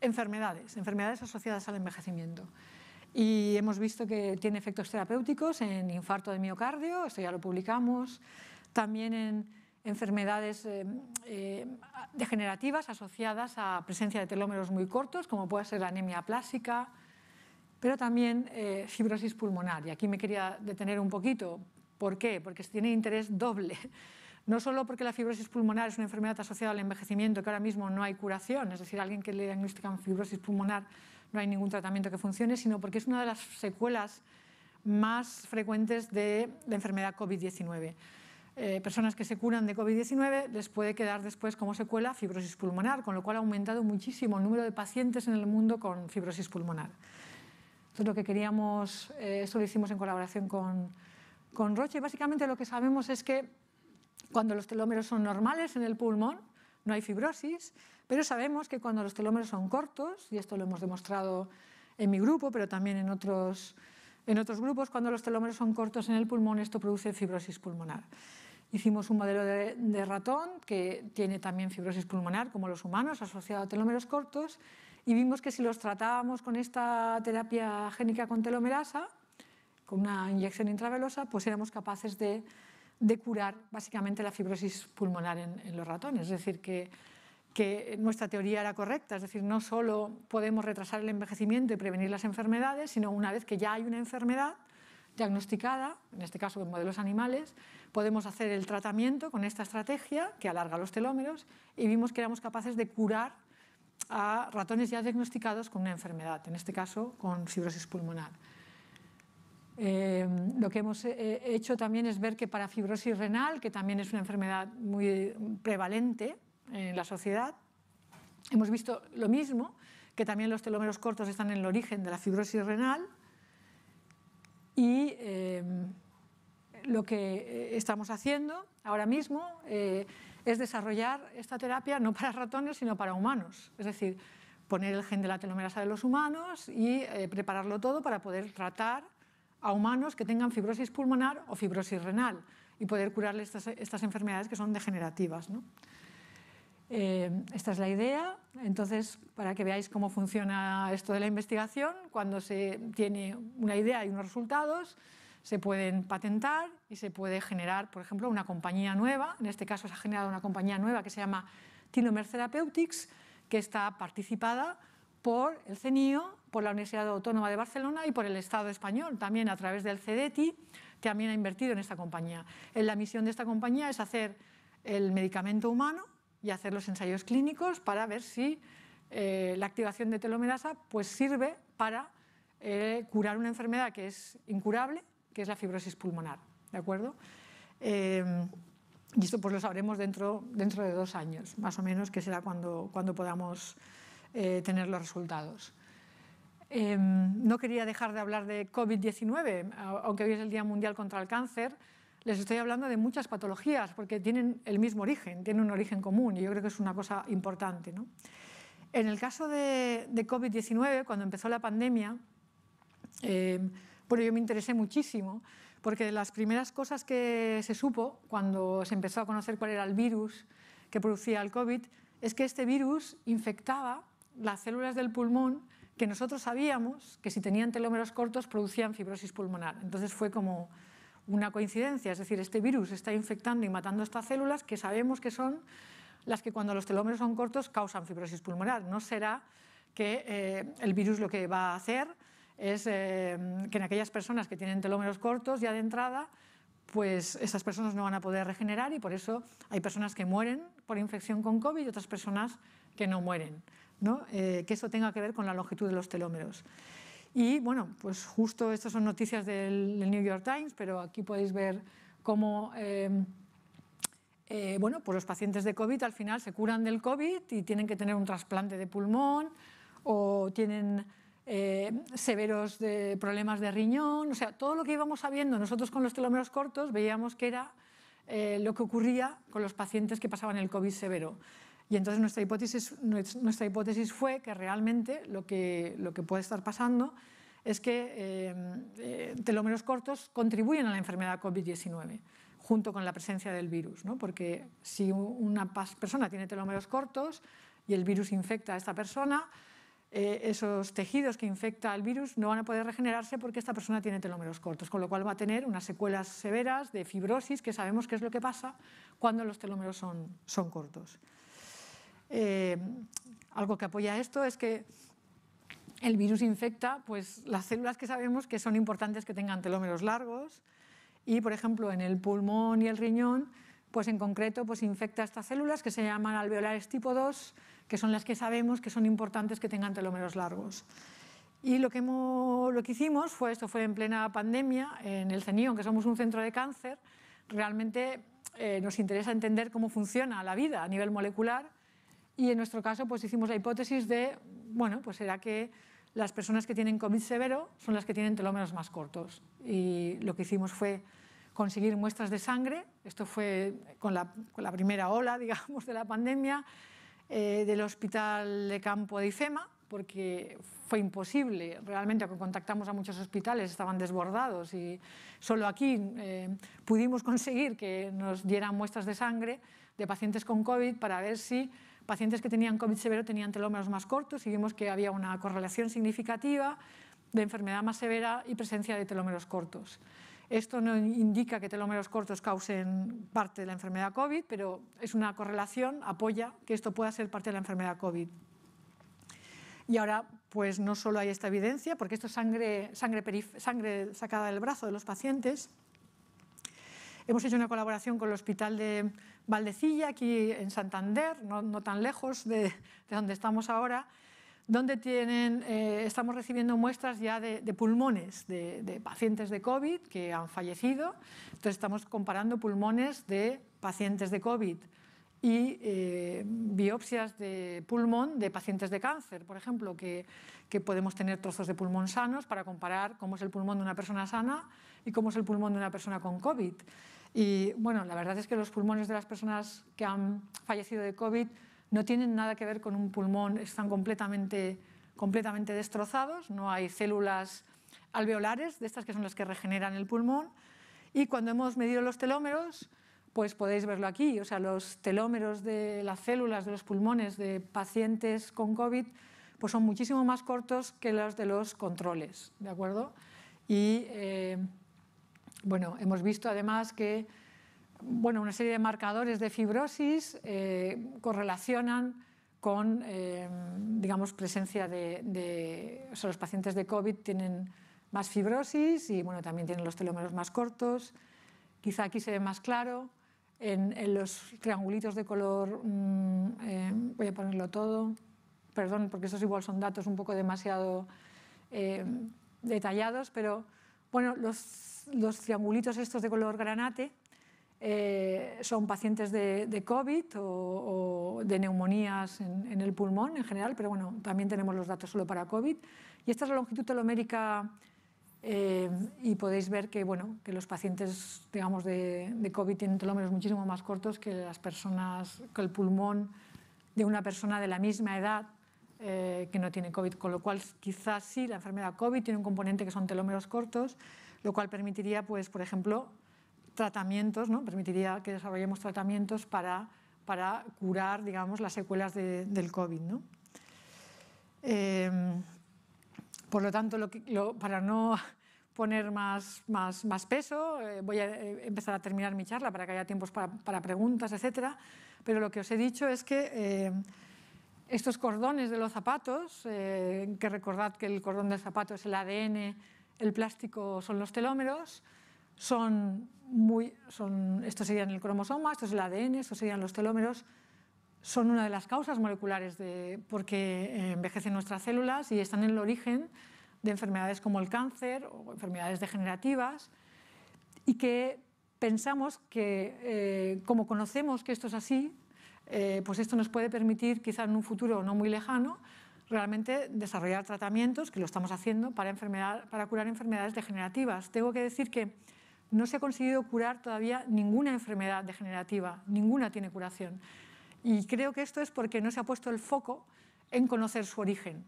enfermedades, enfermedades asociadas al envejecimiento. Y hemos visto que tiene efectos terapéuticos en infarto de miocardio, esto ya lo publicamos, también en enfermedades eh, eh, degenerativas asociadas a presencia de telómeros muy cortos, como puede ser la anemia plástica, pero también eh, fibrosis pulmonar. Y aquí me quería detener un poquito. ¿Por qué? Porque tiene interés doble. No solo porque la fibrosis pulmonar es una enfermedad asociada al envejecimiento que ahora mismo no hay curación, es decir, alguien que le diagnostican fibrosis pulmonar no hay ningún tratamiento que funcione, sino porque es una de las secuelas más frecuentes de la enfermedad COVID-19. Eh, personas que se curan de COVID-19 les puede quedar después como secuela fibrosis pulmonar, con lo cual ha aumentado muchísimo el número de pacientes en el mundo con fibrosis pulmonar. Entonces lo que queríamos, eh, esto lo hicimos en colaboración con, Roche básicamente lo que sabemos es que cuando los telómeros son normales en el pulmón, no hay fibrosis, pero sabemos que cuando los telómeros son cortos, y esto lo hemos demostrado en mi grupo, pero también en otros grupos, cuando los telómeros son cortos en el pulmón, esto produce fibrosis pulmonar. Hicimos un modelo de, ratón que tiene también fibrosis pulmonar, como los humanos, asociado a telómeros cortos, y vimos que si los tratábamos con esta terapia génica con telomerasa, con una inyección intravelosa, pues éramos capaces de, curar básicamente la fibrosis pulmonar en, los ratones. Es decir, que, nuestra teoría era correcta, es decir, no solo podemos retrasar el envejecimiento y prevenir las enfermedades, sino una vez que ya hay una enfermedad, diagnosticada, en este caso en modelos animales, podemos hacer el tratamiento con esta estrategia que alarga los telómeros y vimos que éramos capaces de curar a ratones ya diagnosticados con una enfermedad, en este caso con fibrosis pulmonar. Eh, lo que hemos eh, hecho también es ver que para fibrosis renal, que también es una enfermedad muy prevalente en la sociedad, hemos visto lo mismo, que también los telómeros cortos están en el origen de la fibrosis renal y em, lo que eh, estamos haciendo ahora mismo eh, es desarrollar esta terapia no para ratones, sino para humanos. Es decir, poner el gen de la telomerasa de los humanos y eh, prepararlo todo para poder tratar a humanos que tengan fibrosis pulmonar o fibrosis renal y poder curarles estas, enfermedades que son degenerativas. Eh, esta es la idea. Entonces, para que veáis cómo funciona esto de la investigación, cuando se tiene una idea y unos resultados, se pueden patentar y se puede generar, por ejemplo, una compañía nueva. En este caso se ha generado una compañía nueva que se llama Tinomer Therapeutics, que está participada por el CENIO, por la Universidad Autónoma de Barcelona y por el Estado español, también a través del que también ha invertido en esta compañía. Eh, la misión de esta compañía es hacer el medicamento humano y hacer los ensayos clínicos para ver si eh, la activación de telomerasa pues, sirve para eh, curar una enfermedad que es incurable, que es la fibrosis pulmonar. ¿De acuerdo? Eh, y esto pues, lo sabremos dentro, dentro de dos años, más o menos, que será cuando, cuando podamos tener los resultados. no quería dejar de hablar de COVID-19, aunque hoy es el Día Mundial contra el Cáncer les estoy hablando de muchas patologías porque tienen el mismo origen, tienen un origen común y yo creo que es una cosa importante. En el caso de, COVID-19, cuando empezó la pandemia, eh, bueno, yo me interesé muchísimo porque de las primeras cosas que se supo cuando se empezó a conocer cuál era el virus que producía el COVID es que este virus infectaba las células del pulmón que nosotros sabíamos que si tenían telómeros cortos producían fibrosis pulmonar. Entonces fue como, una coincidencia, es decir, este virus está infectando y matando estas células que sabemos que son las que cuando los telómeros son cortos causan fibrosis pulmonar. No será que eh, el virus lo que va a hacer es eh, que en aquellas personas que tienen telómeros cortos ya de entrada, pues esas personas no van a poder regenerar y por eso hay personas que mueren por infección con COVID y otras personas que no mueren. ¿no? Eh, que eso tenga que ver con la longitud de los telómeros. Y bueno, pues justo estas son noticias del, New York Times, pero aquí podéis ver cómo... Em, eh, bueno, pues los pacientes de COVID al final se curan del COVID y tienen que tener un trasplante de pulmón o tienen eh, severos problemas de riñón. O sea, todo lo que íbamos sabiendo nosotros con los telómeros cortos veíamos que era eh, lo que ocurría con los pacientes que pasaban el COVID severo. Y entonces nuestra hipótesis, fue que realmente lo que, puede estar pasando es que eh, eh, telómeros cortos contribuyen a la enfermedad COVID-19 junto con la presencia del virus, ¿no? porque si una persona tiene telómeros cortos y el virus infecta a esta persona, eh, esos tejidos que infecta el virus no van a poder regenerarse porque esta persona tiene telómeros cortos, con lo cual va a tener unas secuelas severas de fibrosis, que sabemos que es lo que pasa cuando los telómeros son cortos. Eh, algo que apoya esto es que el virus infecta pues, las células que sabemos que son importantes que tengan telómeros largos y, por ejemplo, en el pulmón y el riñón, pues en concreto pues infecta estas células que se llaman alveolares tipo 2, que son las que sabemos que son importantes que tengan telómeros largos. Y lo que, lo que hicimos fue, esto fue en plena pandemia, en el CENIO, que somos un centro de cáncer, realmente eh, nos interesa entender cómo funciona la vida a nivel molecular y en nuestro caso pues hicimos la hipótesis de, bueno, pues será que las personas que tienen COVID severo son las que tienen telómeros más cortos. Y lo que hicimos fue conseguir muestras de sangre, esto fue con la, con la primera ola, digamos, de la pandemia, eh, del hospital de campo de IFEMA, porque fue imposible, realmente cuando contactamos a muchos hospitales estaban desbordados y solo aquí eh, pudimos conseguir que nos dieran muestras de sangre de pacientes con COVID para ver si pacientes que tenían COVID severo tenían telómeros más cortos y vimos que había una correlación significativa de enfermedad más severa y presencia de telómeros cortos. Esto no indica que telómeros cortos causen parte de la enfermedad COVID, pero es una correlación, apoya que esto pueda ser parte de la enfermedad COVID. Y ahora, pues no solo hay esta evidencia, porque esto es sangre, sangre sacada del brazo de los pacientes, Hemos hecho una colaboración con el Hospital de Valdecilla, aquí en Santander, no, tan lejos de, donde estamos ahora, donde tienen, eh, estamos recibiendo muestras ya de, pulmones de, pacientes de COVID que han fallecido. Entonces estamos comparando pulmones de pacientes de COVID y eh, biopsias de pulmón de pacientes de cáncer, por ejemplo, que, podemos tener trozos de pulmón sanos para comparar cómo es el pulmón de una persona sana y cómo es el pulmón de una persona con COVID. Y bueno, la verdad es que los pulmones de las personas que han fallecido de COVID no tienen nada que ver con un pulmón, están completamente, completamente destrozados, no hay células alveolares, de estas que son las que regeneran el pulmón. Y cuando hemos medido los telómeros, pues podéis verlo aquí, o sea, los telómeros de las células de los pulmones de pacientes con COVID pues son muchísimo más cortos que los de los controles, ¿de acuerdo? Y eh, bueno, hemos visto además que bueno, una serie de marcadores de fibrosis eh, correlacionan con eh, digamos, presencia de, o sea, los pacientes de COVID tienen más fibrosis y bueno, también tienen los telómeros más cortos. Quizá aquí se ve más claro en, los triangulitos de color, mm, eh, voy a ponerlo todo, perdón, porque esos igual son datos un poco demasiado detallados, pero bueno, los, triangulitos estos de color granate eh, son pacientes de, COVID o, de neumonías en, el pulmón en general, pero bueno, también tenemos los datos solo para COVID. Y esta es la longitud telomérica eh, y podéis ver que, bueno, que los pacientes de, COVID tienen telómeros muchísimo más cortos que las personas, que el pulmón de una persona de la misma edad eh, que no tiene COVID, con lo cual quizás sí la enfermedad COVID tiene un componente que son telómeros cortos, lo cual permitiría, pues, por ejemplo, tratamientos, ¿no? permitiría que desarrollemos tratamientos para, para curar digamos, las secuelas del COVID. ¿no? Em, por lo tanto, lo para no poner más, más, más peso, eh, voy a eh, empezar a terminar mi charla para que haya tiempos para, para preguntas, etc. Pero lo que os he dicho es que em, estos cordones de los zapatos, eh, que recordad que el cordón del zapato es el ADN, el plástico son los telómeros, son muy, son, estos serían el cromosoma, esto es el ADN, estos serían los telómeros, son una de las causas moleculares de por qué eh, envejecen nuestras células y están en el origen de enfermedades como el cáncer o enfermedades degenerativas y que pensamos que eh, como conocemos que esto es así, eh, pues esto nos puede permitir, quizá en un futuro no muy lejano, realmente desarrollar tratamientos, que lo estamos haciendo, para, curar enfermedades degenerativas. Tengo que decir que no se ha conseguido curar todavía ninguna enfermedad degenerativa, ninguna tiene curación. Y creo que esto es porque no se ha puesto el foco en conocer su origen.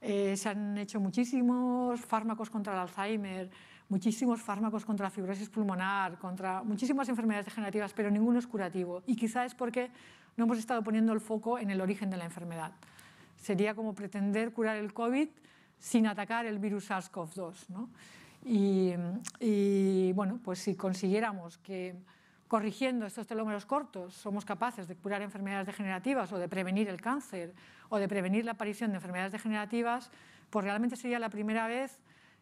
Eh, se han hecho muchísimos fármacos contra el Alzheimer, muchísimos fármacos contra la fibrosis pulmonar, contra muchísimas enfermedades degenerativas, pero ninguno es curativo. Y quizá es porque no hemos estado poniendo el foco en el origen de la enfermedad. Sería como pretender curar el COVID sin atacar el virus SARS-CoV-2. 2 Y, y bueno, pues si consiguiéramos que corrigiendo estos telómeros cortos somos capaces de curar enfermedades degenerativas o de prevenir el cáncer o de prevenir la aparición de enfermedades degenerativas, pues realmente sería la primera vez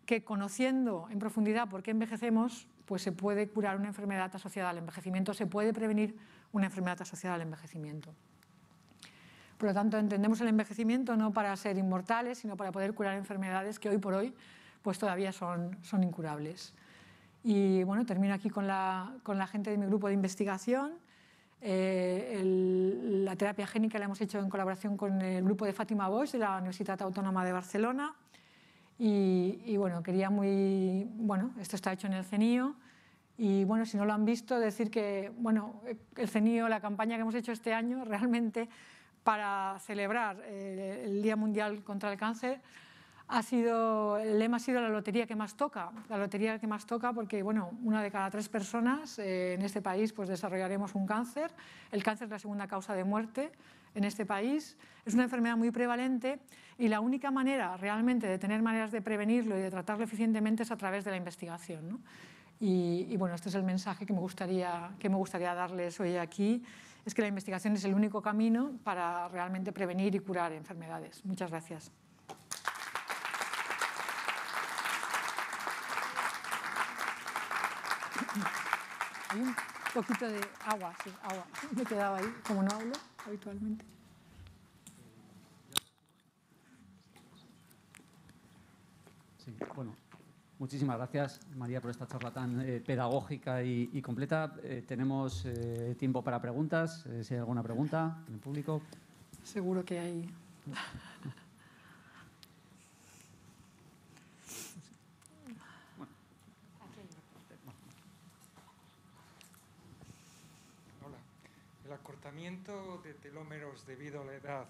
que conociendo en profundidad por qué envejecemos, pues se puede curar una enfermedad asociada al envejecimiento, se puede prevenir una enfermedad asociada al envejecimiento. Por lo tanto, entendemos el envejecimiento no para ser inmortales, sino para poder curar enfermedades que hoy por hoy pues todavía son, son incurables. Y bueno, termino aquí con la, gente de mi grupo de investigación. Eh, la terapia génica la hemos hecho en colaboración con el grupo de Fátima Bosch de la Universidad Autónoma de Barcelona. Y, bueno, quería muy... Bueno, esto está hecho en el CENIO. Y bueno, si no lo han visto, decir que bueno, el CENIO, la campaña que hemos hecho este año, realmente para celebrar eh, el Día Mundial contra el Cáncer, ha sido, el lema ha sido la lotería que más toca. La lotería que más toca porque, bueno, una de cada tres personas eh, en este país pues, desarrollaremos un cáncer. El cáncer es la segunda causa de muerte en este país. Es una enfermedad muy prevalente y la única manera realmente de tener maneras de prevenirlo y de tratarlo eficientemente es a través de la investigación. Y, bueno, este es el mensaje que me, gustaría, que me gustaría darles hoy aquí, es que la investigación es el único camino para realmente prevenir y curar enfermedades. Muchas gracias. un poquito de agua, Me quedaba ahí, como no hablo habitualmente. bueno, muchísimas gracias María por esta charla tan eh, pedagógica y, completa. Eh, tenemos eh, tiempo para preguntas, si hay alguna pregunta en el público. Seguro que hay. de telómeros debido a la edad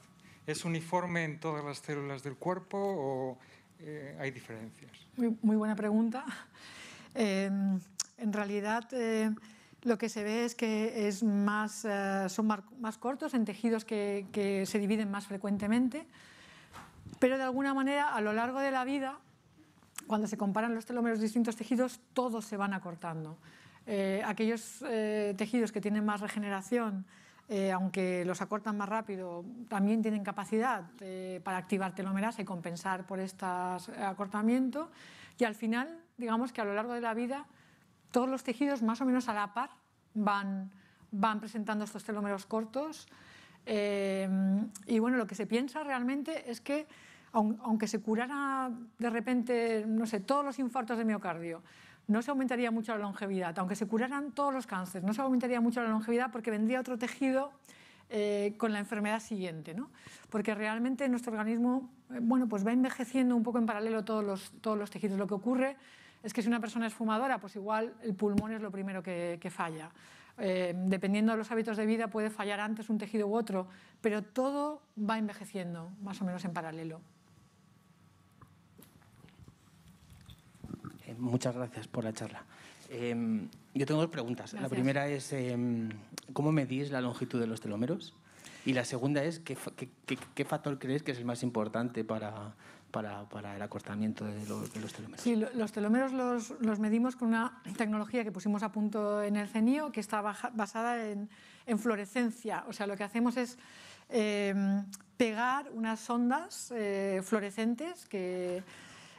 es uniforme en todas las células del cuerpo o eh, hay diferencias? Muy, buena pregunta. en realidad, eh, lo que se ve es que eh, son más cortos en tejidos que, se dividen más frecuentemente, pero de alguna manera a lo largo de la vida, cuando se comparan los telómeros de distintos tejidos, todos se van acortando. aquellos tejidos que tienen más regeneración eh, aunque los acortan más rápido, también tienen capacidad eh, para activar telómeras y compensar por este acortamiento. Y al final, digamos que a lo largo de la vida, todos los tejidos más o menos a la par van, presentando estos telómeros cortos. y bueno, lo que se piensa realmente es que, aunque se curara de repente, no sé, todos los infartos de miocardio, no se aumentaría mucho la longevidad, aunque se curaran todos los cánceres, no se aumentaría mucho la longevidad porque vendría otro tejido eh, con la enfermedad siguiente, ¿no? porque realmente nuestro organismo eh, bueno, pues va envejeciendo un poco en paralelo todos los, todos los tejidos. Lo que ocurre es que si una persona es fumadora, pues igual el pulmón es lo primero que, falla. Eh, dependiendo de los hábitos de vida puede fallar antes un tejido u otro, pero todo va envejeciendo más o menos en paralelo. Eh, muchas gracias por la charla. Em, yo tengo dos preguntas. La primera es, em, ¿cómo medís la longitud de los telómeros? Y la segunda es, ¿qué, factor crees que es el más importante para, para, el acortamiento de, los telómeros? Sí, los telómeros los, los, medimos con una tecnología que pusimos a punto en el CENIO, que está basada en, en, fluorescencia. O sea, lo que hacemos es em, pegar unas ondas eh, fluorescentes que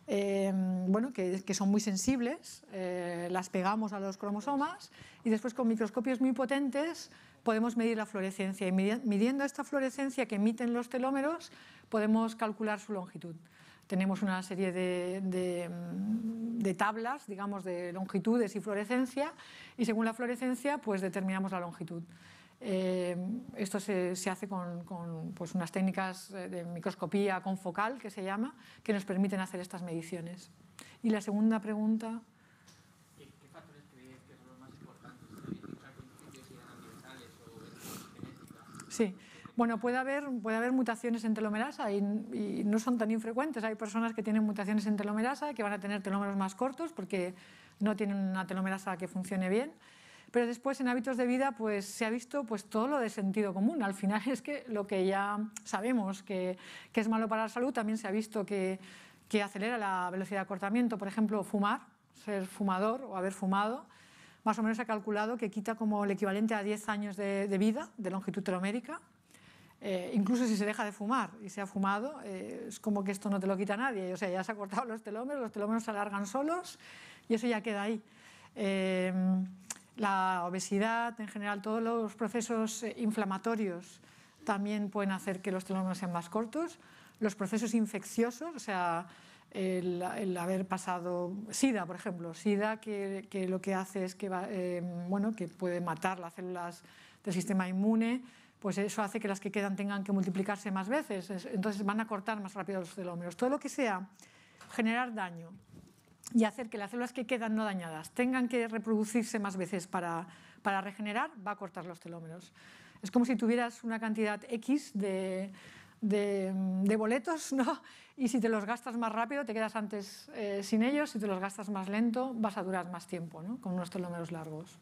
Em, bueno, que, son muy sensibles, eh, las pegamos a los cromosomas y después con microscopios muy potentes podemos medir la fluorescencia y midiendo esta fluorescencia que emiten los telómeros podemos calcular su longitud. Tenemos una serie de, de tablas, digamos, de longitudes y fluorescencia y según la fluorescencia pues determinamos la longitud. Eh, esto se, hace con, pues unas técnicas eh, de microscopía confocal, que se llama, que nos permiten hacer estas mediciones. Y la segunda pregunta... ¿Qué, factores que son los más importantes? o Sí. Bueno, puede haber, puede haber mutaciones en telomerasa y, y, no son tan infrecuentes. Hay personas que tienen mutaciones en telomerasa que van a tener telómeros más cortos porque no tienen una telomerasa que funcione bien. Pero después en hábitos de vida pues, se ha visto pues, todo lo de sentido común. Al final es que lo que ya sabemos que, que es malo para la salud también se ha visto que, que acelera la velocidad de acortamiento. Por ejemplo, fumar, ser fumador o haber fumado más o menos se ha calculado que quita como el equivalente a 10 años de, vida de longitud telomérica. Eh, incluso si se deja de fumar y se ha fumado, eh, es como que esto no te lo quita nadie. O sea, ya se han cortado los telómeros, los telómeros se alargan solos y eso ya queda ahí. Eh, la obesidad, en general, todos los procesos eh, inflamatorios también pueden hacer que los telómeros sean más cortos. Los procesos infecciosos, o sea, el, haber pasado SIDA, por ejemplo, SIDA que, lo que hace es que, em, bueno, que puede matar las células del sistema inmune, pues eso hace que las que quedan tengan que multiplicarse más veces, entonces van a cortar más rápido los telómeros. Todo lo que sea generar daño y hacer que las células que quedan no dañadas tengan que reproducirse más veces para, regenerar, va a cortar los telómeros. Es como si tuvieras una cantidad X de, boletos, Y si te los gastas más rápido, te quedas antes eh, sin ellos, si te los gastas más lento, vas a durar más tiempo, ¿no? Con unos telómeros largos.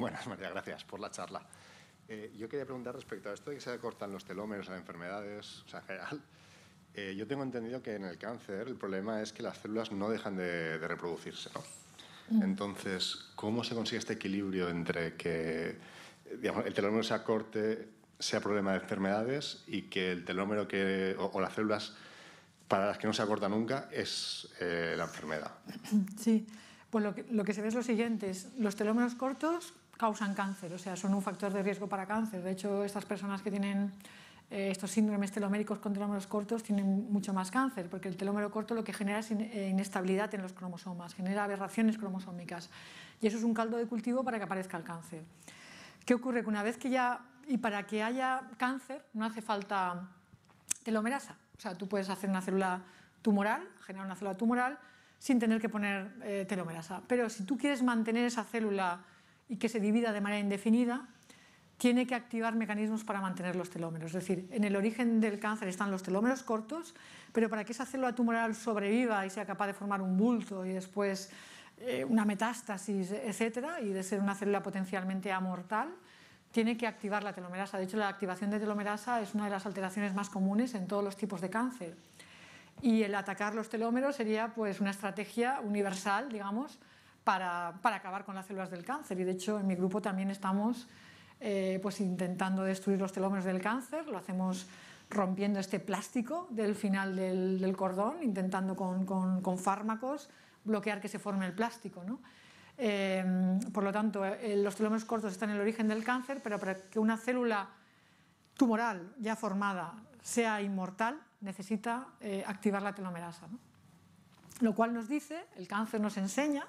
Buenas, María, gracias por la charla. Eh, yo quería preguntar respecto a esto de que se acortan los telómeros a enfermedades, o sea, en general. Eh, yo tengo entendido que en el cáncer el problema es que las células no dejan de, reproducirse, ¿no? Mm. Entonces, ¿cómo se consigue este equilibrio entre que el telómero se acorte, sea problema de enfermedades, y que el telómero que, o, las células para las que no se acorta nunca es eh, la enfermedad? Sí, pues lo que se ve es lo siguiente, los telómeros cortos causan cáncer, o sea, son un factor de riesgo para cáncer. De hecho, estas personas que tienen eh, estos síndromes teloméricos con telómeros cortos tienen mucho más cáncer, porque el telómero corto lo que genera es eh, inestabilidad en los cromosomas, genera aberraciones cromosómicas. Y eso es un caldo de cultivo para que aparezca el cáncer. ¿Qué ocurre? Que una vez que ya, y para que haya cáncer, no hace falta telomerasa. O sea, tú puedes hacer una célula tumoral, generar una célula tumoral, sin tener que poner eh, telomerasa. Pero si tú quieres mantener esa célula y que se divida de manera indefinida, tiene que activar mecanismos para mantener los telómeros. Es decir, en el origen del cáncer están los telómeros cortos, pero para que esa célula tumoral sobreviva y sea capaz de formar un bulto y después eh, una metástasis, etcétera, y de ser una célula potencialmente amortal, tiene que activar la telomerasa. De hecho, la activación de telomerasa es una de las alteraciones más comunes en todos los tipos de cáncer. Y el atacar los telómeros sería pues, una estrategia universal, digamos, para, acabar con las células del cáncer. Y de hecho en mi grupo también estamos eh, pues intentando destruir los telómeros del cáncer. Lo hacemos rompiendo este plástico del final del, cordón, intentando con, fármacos bloquear que se forme el plástico. ¿no? Eh, por lo tanto, eh, los telómeros cortos están en el origen del cáncer, pero para que una célula tumoral ya formada sea inmortal, necesita activar la telomerasa. ¿no? Lo cual nos dice, el cáncer nos enseña,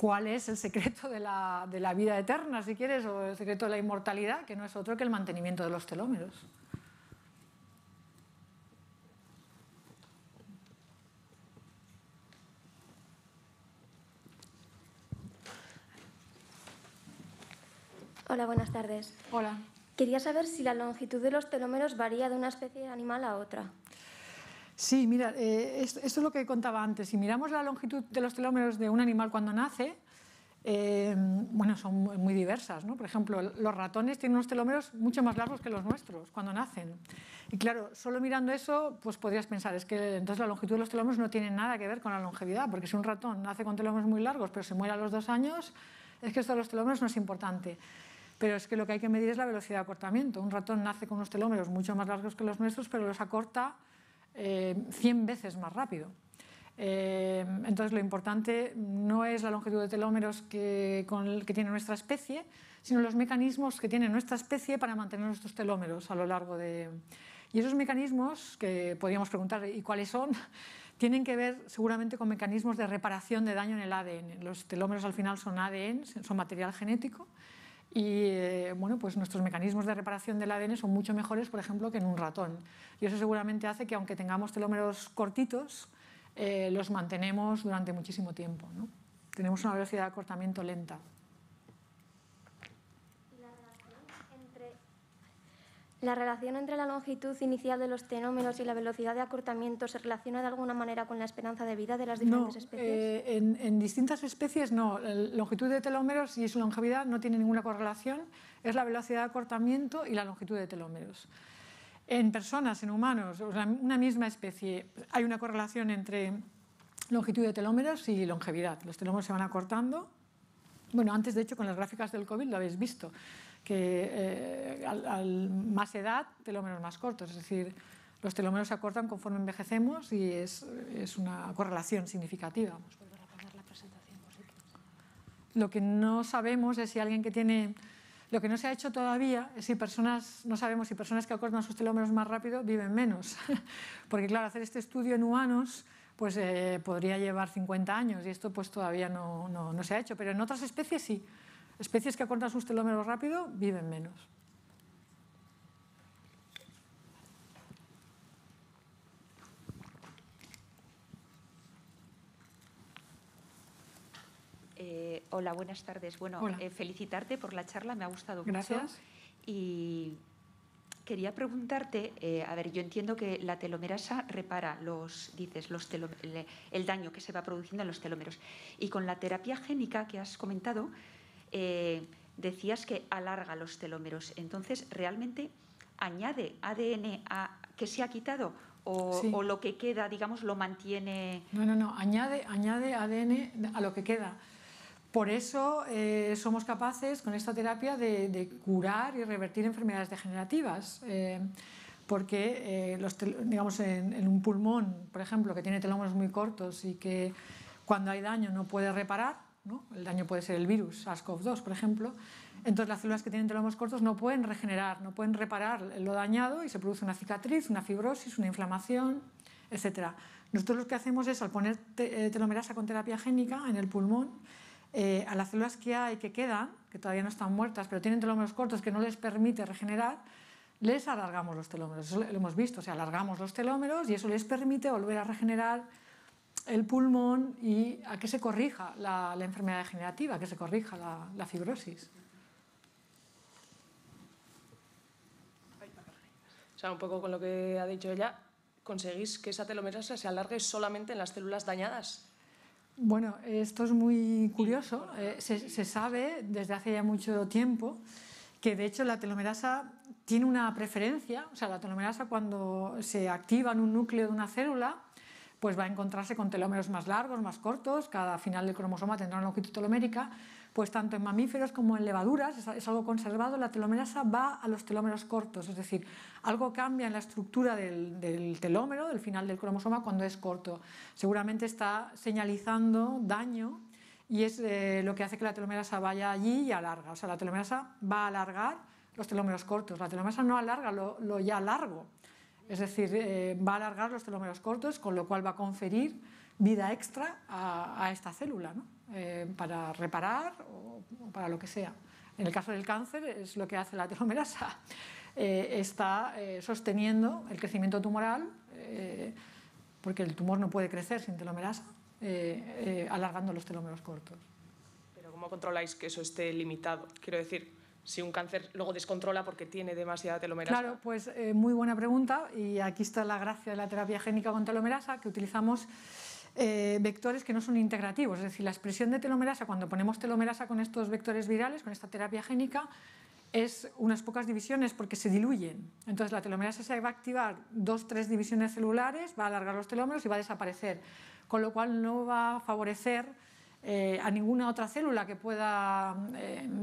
cuál es el secreto de la, de la vida eterna, si quieres, o el secreto de la inmortalidad, que no es otro que el mantenimiento de los telómeros. Hola, buenas tardes. Hola. Quería saber si la longitud de los telómeros varía de una especie de animal a otra. Sí, mira, eh, esto, es lo que contaba antes. Si miramos la longitud de los telómeros de un animal cuando nace, eh, bueno, son muy diversas. ¿no? Por ejemplo, los ratones tienen unos telómeros mucho más largos que los nuestros cuando nacen. Y claro, solo mirando eso, pues podrías pensar, es que entonces la longitud de los telómeros no tiene nada que ver con la longevidad, porque si un ratón nace con telómeros muy largos pero se muere a los dos años, es que esto de los telómeros no es importante. Pero es que lo que hay que medir es la velocidad de acortamiento. Un ratón nace con unos telómeros mucho más largos que los nuestros, pero los acorta 100 eh, veces más rápido. Eh, entonces, lo importante no es la longitud de telómeros que, con que tiene nuestra especie, sino los mecanismos que tiene nuestra especie para mantener nuestros telómeros a lo largo de... Y esos mecanismos, que podríamos preguntar, ¿y cuáles son? Tienen que ver seguramente con mecanismos de reparación de daño en el ADN. Los telómeros al final son ADN, son material genético, y eh, pues nuestros mecanismos de reparación del ADN son mucho mejores, por ejemplo, que en un ratón. Y eso seguramente hace que aunque tengamos telómeros cortitos, eh, los mantenemos durante muchísimo tiempo. ¿no? Tenemos una velocidad de acortamiento lenta. La relación entre la longitud inicial de los telómeros y la velocidad de acortamiento se relaciona de alguna manera con la esperanza de vida de las diferentes especies. Eh, en, en, distintas especies no. La longitud de telómeros y su longevidad no tiene ninguna correlación. Es la velocidad de acortamiento y la longitud de telómeros. En personas, en humanos, una misma especie, hay una correlación entre longitud de telómeros y longevidad. Los telómeros se van acortando. Bueno, antes de hecho con las gráficas del COVID lo habéis visto que eh, al, más edad, telómeros más cortos, es decir, los telómeros se acortan conforme envejecemos y es, es una correlación significativa. Vamos a volver a poner la presentación. Lo que no sabemos es si alguien que tiene... Lo que no se ha hecho todavía es si personas, no sabemos si personas que acortan sus telómeros más rápido viven menos. Porque claro, hacer este estudio en humanos pues eh, podría llevar 50 años y esto pues todavía no, no, se ha hecho, pero en otras especies sí. Especies que acortan sus telómeros rápido viven menos. Eh, hola, buenas tardes. Bueno, eh, felicitarte por la charla, me ha gustado Gracias. Y quería preguntarte, eh, a ver, yo entiendo que la telomerasa repara los, dices, los el, el daño que se va produciendo en los telómeros. Y con la terapia génica que has comentado, eh, decías que alarga los telómeros. Entonces, ¿realmente añade ADN a, que se ha quitado? O, lo que queda, digamos, lo mantiene. No, no, no, añade, añade ADN a lo que queda. Por eso eh, somos capaces con esta terapia de, curar y revertir enfermedades degenerativas. Eh, porque los, digamos, en, un pulmón, por ejemplo, que tiene telómeros muy cortos y que cuando hay daño no puede reparar, el daño puede ser el virus, SARS-CoV-2, por ejemplo. Entonces las células que tienen telómeros cortos no pueden regenerar, no pueden reparar lo dañado y se produce una cicatriz, una fibrosis, una inflamación, etc. Nosotros lo que hacemos es, al poner eh, telomerasa con terapia génica en el pulmón, eh, a las células que hay que quedan, que todavía no están muertas, pero tienen telómeros cortos que no les permite regenerar, les alargamos los telómeros. Eso lo hemos visto, o sea, alargamos los telómeros y eso les permite volver a regenerar el pulmón y a que se corrija la, enfermedad degenerativa, a que se corrija la, fibrosis. O sea, un poco con lo que ha dicho ella, conseguís que esa telomerasa se alargue solamente en las células dañadas. Bueno, esto es muy curioso. Eh, se, se, sabe desde hace ya mucho tiempo que de hecho la telomerasa tiene una preferencia, o sea, la telomerasa cuando se activa en un núcleo de una célula, pues va a encontrarse con telómeros más largos, más cortos, cada final del cromosoma tendrá una longitud telomérica, pues tanto en mamíferos como en levaduras, es algo conservado, la telomerasa va a los telómeros cortos, es decir, algo cambia en la estructura del, telómero, del final del cromosoma, cuando es corto. Seguramente está señalizando daño y es eh, lo que hace que la telomerasa vaya allí y alarga, o sea, la telomerasa va a alargar los telómeros cortos, la telomerasa no alarga lo ya largo, es decir, eh, va a alargar los telómeros cortos, con lo cual va a conferir vida extra a, esta célula, ¿no? Eh, para reparar o, para lo que sea. En el caso del cáncer es lo que hace la telomerasa, eh, está sosteniendo el crecimiento tumoral, porque el tumor no puede crecer sin telomerasa, alargando los telómeros cortos. Pero ¿cómo controláis que eso esté limitado? Quiero decir, si un cáncer luego descontrola porque tiene demasiada telomerasa? Claro, pues eh, muy buena pregunta y aquí está la gracia de la terapia génica con telomerasa, que utilizamos eh, vectores que no son integrativos, es decir, la expresión de telomerasa, cuando ponemos telomerasa con estos vectores virales, con esta terapia génica, es unas pocas divisiones porque se diluyen. Entonces la telomerasa se va a activar dos, tres divisiones celulares, va a alargar los telómeros y va a desaparecer, con lo cual no va a favorecer eh, a ninguna otra célula que pueda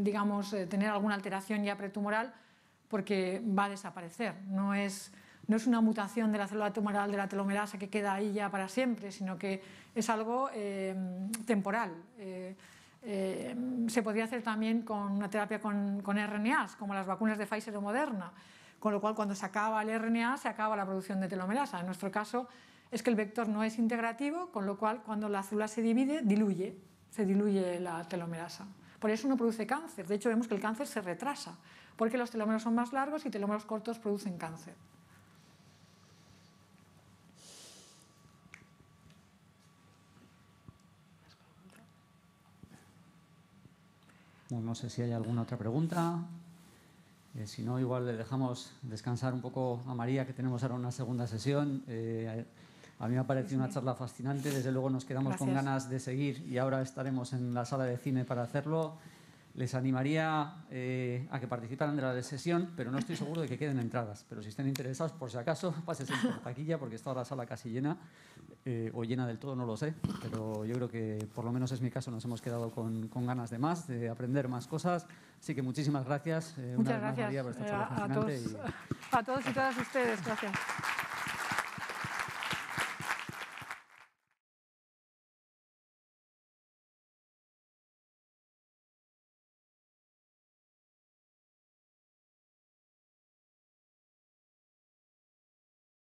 digamos, eh, tener alguna alteración ya pretumoral porque va a desaparecer. No es, no es una mutación de la célula tumoral de la telomerasa que queda ahí ya para siempre, sino que es algo em, temporal. Eh, em, se podría hacer también con una terapia con, con, RNAs, como las vacunas de Pfizer o Moderna, con lo cual cuando se acaba el RNA se acaba la producción de telomerasa. En nuestro caso es que el vector no es integrativo, con lo cual cuando la célula se divide, diluye, se diluye la telomerasa. Por eso no produce cáncer. De hecho, vemos que el cáncer se retrasa, porque los telómeros son más largos y telómeros cortos producen cáncer. No, sé si hay alguna otra pregunta. Eh, si no, igual le dejamos descansar un poco a María, que tenemos ahora una segunda sesión. Eh, a mí me ha parecido una charla fascinante, desde luego nos quedamos con ganas de seguir y ahora estaremos en la sala de cine para hacerlo. Les animaría eh, a que participaran de la sesión, pero no estoy seguro de que queden entradas. Pero si estén interesados, por si acaso, pásense por taquilla porque está la sala casi llena, eh, o llena del todo, no lo sé. Pero yo creo que, por lo menos es mi caso, nos hemos quedado con, ganas de más, de aprender más cosas. Así que muchísimas gracias. Eh, Muchas gracias todos, a todos y todas ustedes. Gracias.